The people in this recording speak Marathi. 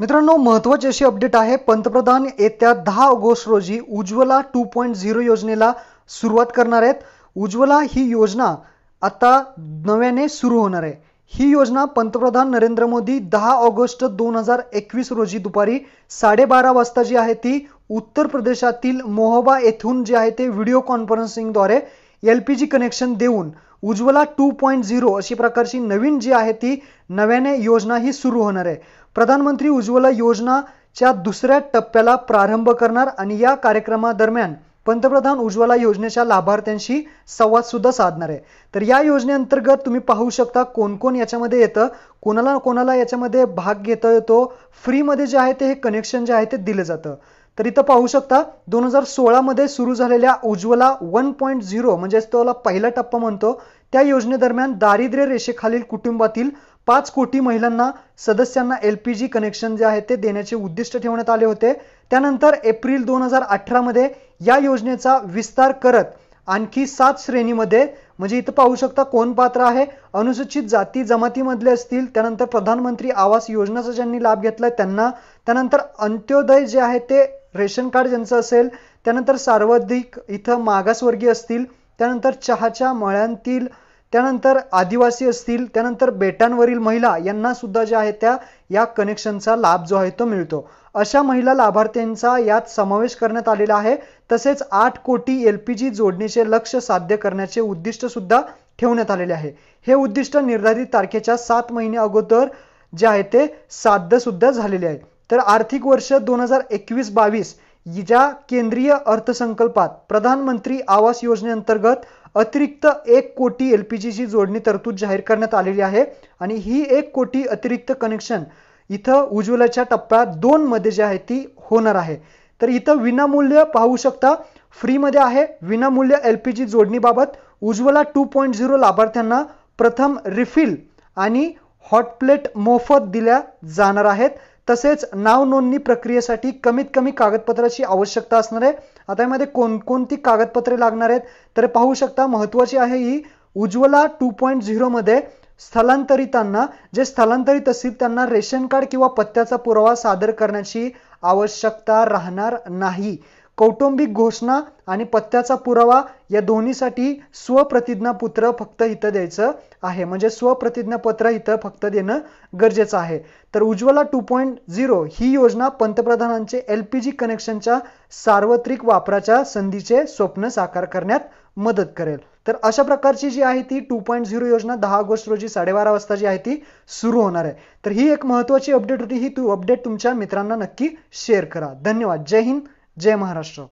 मित्रांनो महत्वाची अशी अपडेट आहे पंतप्रधान येत्या दहा ऑगस्ट रोजी उज्ज्वला टू पॉईंट झिरो योजनेला सुरुवात करणार आहेत उज्ज्वला ही योजना आता नव्याने सुरू होणार आहे ही योजना पंतप्रधान नरेंद्र मोदी दहा ऑगस्ट दोन हजार एकवीस रोजी दुपारी साडेबारा वाजता जी आहे ती उत्तर प्रदेशातील मोहबा येथून जे आहे ते व्हिडिओ कॉन्फरन्सिंगद्वारे एल पी जी कनेक्शन देऊन उज्ज्वला टू पॉईंट झिरो अशी प्रकारची नवीन जी आहे ती नव्याने योजना ही सुरू होणार आहे प्रधानमंत्री उज्ज्वला योजनाच्या दुसऱ्या टप्प्याला प्रारंभ करणार आणि या कार्यक्रमादरम्यान पंतप्रधान उज्ज्वला योजनेच्या लाभार्थ्यांशी संवाद सुद्धा साधणार आहे तर या योजनेअंतर्गत तुम्ही पाहू शकता कोण कोण याच्यामध्ये येतं कोणाला कोणाला याच्यामध्ये भाग घेता येतो फ्रीमध्ये जे आहे ते हे कनेक्शन जे आहे ते दिलं जातं तर इथं पाहू शकता दोन हजार सोळामध्ये सुरू झालेल्या उज्ज्वला वन पॉईंट झिरो म्हणजेच त्याला पहिला टप्पा म्हणतो त्या योजनेदरम्यान दारिद्र्य रेषेखालील कुटुंबातील पाच कोटी महिलांना सदस्यांना एल पी जी कनेक्शन जे आहे ते देण्याचे उद्दिष्ट ठेवण्यात आले होते त्यानंतर एप्रिल दोन हजार अठरामध्ये या योजनेचा विस्तार करत आणखी सात श्रेणीमध्ये म्हणजे इथं पाहू शकता कोण पात्र आहे अनुसूचित जाती जमातीमधले असतील त्यानंतर प्रधानमंत्री आवास योजनेचा ज्यांनी लाभ घेतला त्यांना त्यानंतर अंत्योदय जे आहे ते रेशन कार्ड ज्यांचं असेल त्यानंतर सर्वाधिक इथं मागासवर्गीय असतील त्यानंतर चहाच्या मळ्यांतील त्यानंतर आदिवासी असतील त्यानंतर बेटांवरील महिला यांना सुद्धा ज्या आहेत त्या या कनेक्शनचा लाभ जो आहे तो मिळतो अशा महिला लाभार्थ्यांचा यात समावेश करण्यात आलेला आहे तसेच आठ कोटी एल पी जी जोडणीचे लक्ष साध्य करण्याचे उद्दिष्ट सुद्धा ठेवण्यात आलेले आहे हे उद्दिष्ट निर्धारित तारखेच्या सात महिने अगोदर जे आहे ते साध्य सुद्धा झालेले आहे तर आर्थिक वर्ष दोन हजार एकवीस बावीस ज्या केंद्रीय अर्थसंकल्पात प्रधानमंत्री आवास योजनेअंतर्गत अतिरिक्त एक कोटी एल पी जीची जोडणी तरतूद जाहीर करण्यात आलेली आहे आणि ही एक कोटी अतिरिक्त कनेक्शन इथं उज्ज्वलाच्या दोन मध्ये जे आहे ती होणार आहे तर इथं विनामूल्य पाहू शकता फ्रीमध्ये आहे विनामूल्य एल पी जी जोडणीबाबत उज्ज्वला टू पॉईंट झिरो लाभार्थ्यांना प्रथम रिफिल आणि हॉटप्लेट मोफत दिल्या जाणार आहेत तसेच नाव नोंदणी प्रक्रियेसाठी कमीत कमी कागदपत्राची आवश्यकता असणार आहे आता यामध्ये कोणकोणती कागदपत्रे लागणार आहेत तर पाहू शकता महत्वाची आहे ही उज्ज्वला टू पॉईंट मध्ये स्थलांतरितांना जे स्थलांतरित असतील त्यांना रेशन कार्ड किंवा पत्त्याचा पुरावा सादर करण्याची आवश्यकता राहणार नाही कौटुंबिक घोषणा आणि पत्त्याचा पुरावा या दोन्हीसाठी स्वप्रतिज्ञापुत्र फक्त इथं द्यायचं आहे म्हणजे स्वप्रतिज्ञापत्र इथं फक्त देणं गरजेचं आहे तर उज्ज्वला टू पॉईंट झिरो ही योजना पंतप्रधानांचे एल पी जी कनेक्शनच्या सार्वत्रिक वापराच्या संधीचे स्वप्न साकार करण्यात मदत करेल तर अशा प्रकारची जी आहे ती टू पॉईंट झिरो योजना दहा ऑगस्ट रोजी साडेबारा वाजता जी आहे ती सुरू होणार आहे तर ही एक महत्त्वाची अपडेट होती ही तू अपडेट तुमच्या मित्रांना नक्की शेअर करा धन्यवाद जय हिंद जय महाराष्ट्र